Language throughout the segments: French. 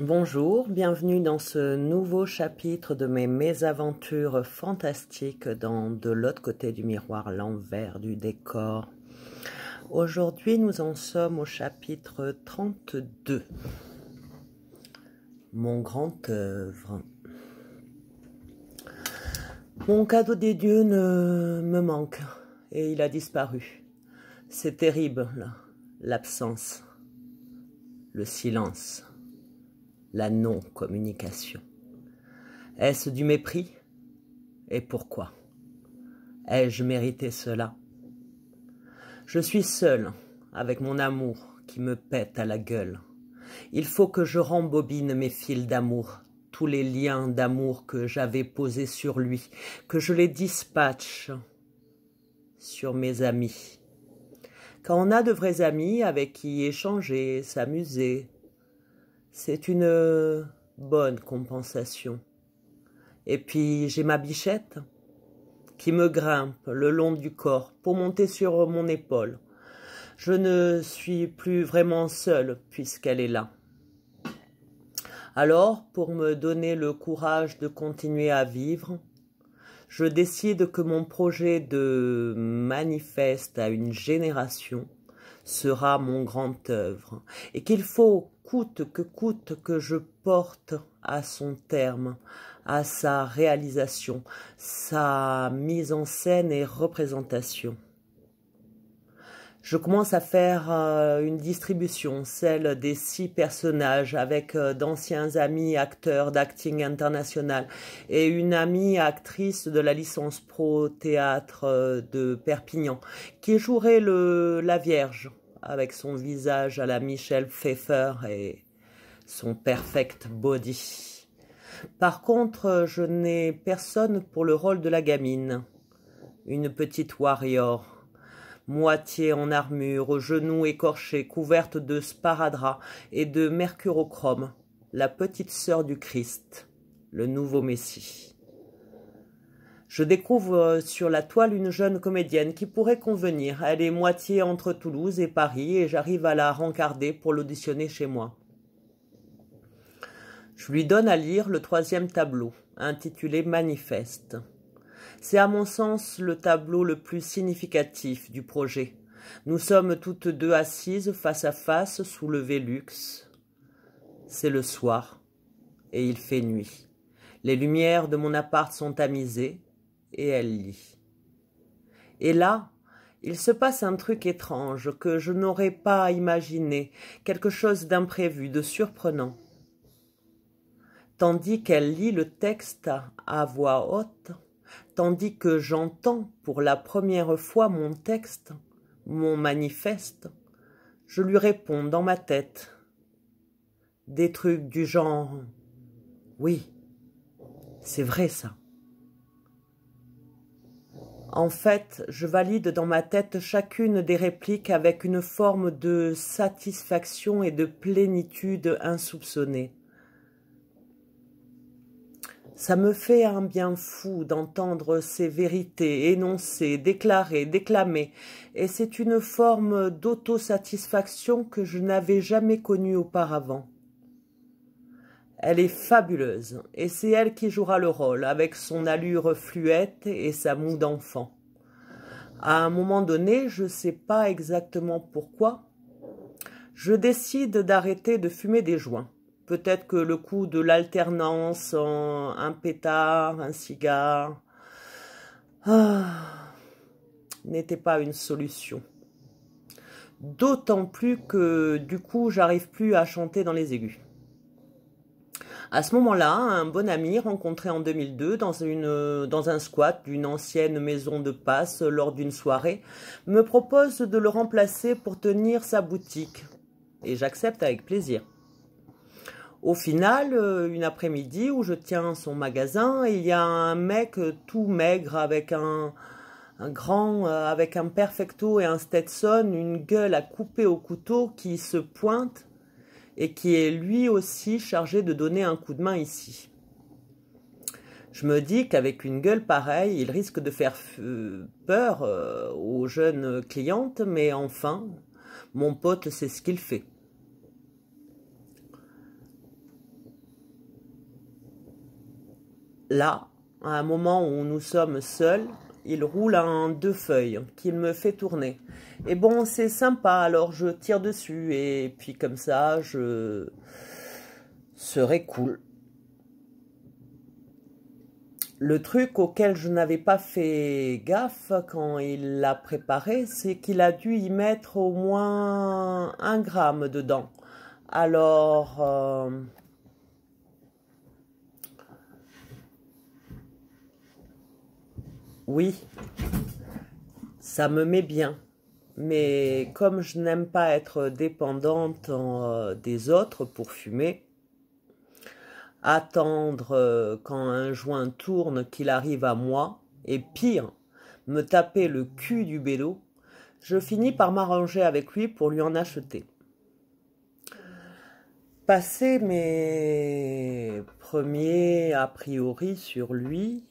Bonjour, bienvenue dans ce nouveau chapitre de mes mésaventures fantastiques dans De l'autre côté du miroir, l'envers du décor. Aujourd'hui, nous en sommes au chapitre 32. Mon grand œuvre. Mon cadeau des dieux ne me manque et il a disparu. C'est terrible, l'absence, le silence la non-communication. Est-ce du mépris Et pourquoi Ai-je mérité cela Je suis seul avec mon amour qui me pète à la gueule. Il faut que je rembobine mes fils d'amour, tous les liens d'amour que j'avais posés sur lui, que je les dispatche sur mes amis. Quand on a de vrais amis avec qui échanger, s'amuser, c'est une euh, bonne compensation. Et puis j'ai ma bichette qui me grimpe le long du corps pour monter sur mon épaule. Je ne suis plus vraiment seule puisqu'elle est là. Alors, pour me donner le courage de continuer à vivre, je décide que mon projet de manifeste à une génération sera mon grand œuvre, et qu'il faut, coûte que coûte, que je porte à son terme, à sa réalisation, sa mise en scène et représentation. Je commence à faire euh, une distribution, celle des six personnages, avec euh, d'anciens amis acteurs d'acting international et une amie actrice de la licence pro théâtre euh, de Perpignan, qui jouerait la Vierge avec son visage à la Michelle Pfeiffer et son perfect body. Par contre, je n'ai personne pour le rôle de la gamine. Une petite warrior, moitié en armure, aux genoux écorchés, couverte de sparadrap et de mercurochrome, la petite sœur du Christ, le nouveau Messie. Je découvre euh, sur la toile une jeune comédienne qui pourrait convenir. Elle est moitié entre Toulouse et Paris et j'arrive à la rencarder pour l'auditionner chez moi. Je lui donne à lire le troisième tableau, intitulé Manifeste. C'est à mon sens le tableau le plus significatif du projet. Nous sommes toutes deux assises face à face sous le Vélux. C'est le soir et il fait nuit. Les lumières de mon appart sont tamisées, et elle lit. Et là, il se passe un truc étrange que je n'aurais pas imaginé, quelque chose d'imprévu, de surprenant. Tandis qu'elle lit le texte à voix haute, tandis que j'entends pour la première fois mon texte, mon manifeste, je lui réponds dans ma tête des trucs du genre Oui, c'est vrai ça. En fait, je valide dans ma tête chacune des répliques avec une forme de satisfaction et de plénitude insoupçonnée. Ça me fait un bien fou d'entendre ces vérités énoncées, déclarées, déclamées, et c'est une forme d'autosatisfaction que je n'avais jamais connue auparavant. Elle est fabuleuse, et c'est elle qui jouera le rôle, avec son allure fluette et sa moue d'enfant. À un moment donné, je ne sais pas exactement pourquoi, je décide d'arrêter de fumer des joints. Peut-être que le coup de l'alternance en un pétard, un cigare, ah, n'était pas une solution. D'autant plus que du coup, j'arrive plus à chanter dans les aigus. À ce moment-là, un bon ami rencontré en 2002 dans, une, dans un squat d'une ancienne maison de passe lors d'une soirée me propose de le remplacer pour tenir sa boutique. Et j'accepte avec plaisir. Au final, euh, une après-midi où je tiens son magasin, il y a un mec tout maigre avec un, grand euh, avec un perfecto et un Stetson, une gueule à couper au couteau qui se pointe et qui est lui aussi chargé de donner un coup de main ici. Je me dis qu'avec une gueule pareille, il risque de faire euh, peur euh, aux jeunes clientes, mais enfin, mon pote sait ce qu'il fait. Là, à un moment où nous sommes seuls, il roule en deux feuilles qu'il me fait tourner. Et bon, c'est sympa, alors je tire dessus et puis comme ça, je serai cool. Le truc auquel je n'avais pas fait gaffe quand il l'a préparé, c'est qu'il a dû y mettre au moins un gramme dedans. Alors, euh, Oui, ça me met bien. Mais comme je n'aime pas être dépendante euh, des autres pour fumer, attendre euh, quand un joint tourne qu'il arrive à moi, et pire, me taper le cul du vélo, je finis par m'arranger avec lui pour lui en acheter. Passer mes premiers a priori sur lui,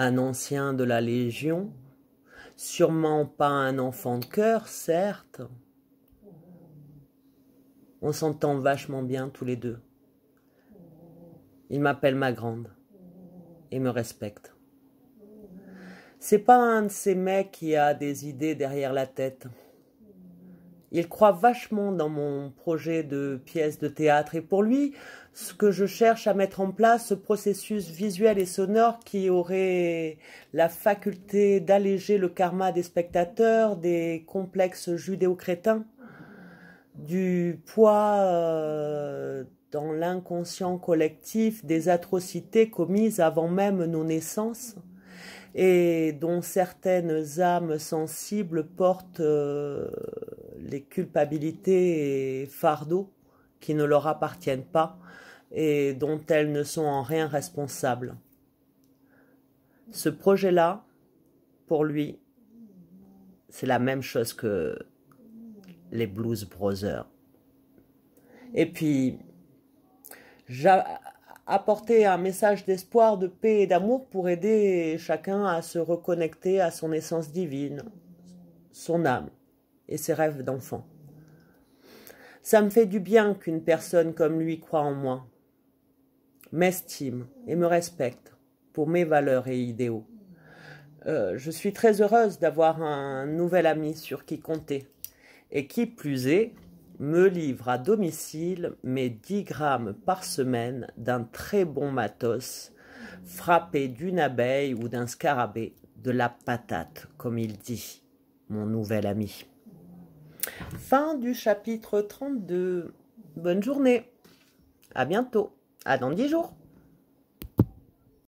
un ancien de la Légion, sûrement pas un enfant de cœur, certes. On s'entend vachement bien tous les deux. Il m'appelle ma grande et me respecte. C'est pas un de ces mecs qui a des idées derrière la tête il croit vachement dans mon projet de pièce de théâtre et pour lui, ce que je cherche à mettre en place, ce processus visuel et sonore qui aurait la faculté d'alléger le karma des spectateurs, des complexes judéo-crétins, du poids euh, dans l'inconscient collectif des atrocités commises avant même nos naissances et dont certaines âmes sensibles portent euh, les culpabilités et fardeaux qui ne leur appartiennent pas et dont elles ne sont en rien responsables. Ce projet-là, pour lui, c'est la même chose que les Blues Brothers. Et puis, j'ai apporté un message d'espoir, de paix et d'amour pour aider chacun à se reconnecter à son essence divine, son âme et ses rêves d'enfant. Ça me fait du bien qu'une personne comme lui croit en moi, m'estime et me respecte pour mes valeurs et idéaux. Euh, je suis très heureuse d'avoir un nouvel ami sur qui compter et qui, plus est, me livre à domicile mes 10 grammes par semaine d'un très bon matos frappé d'une abeille ou d'un scarabée, de la patate, comme il dit, mon nouvel ami. Fin du chapitre 32. Bonne journée. À bientôt. À dans 10 jours.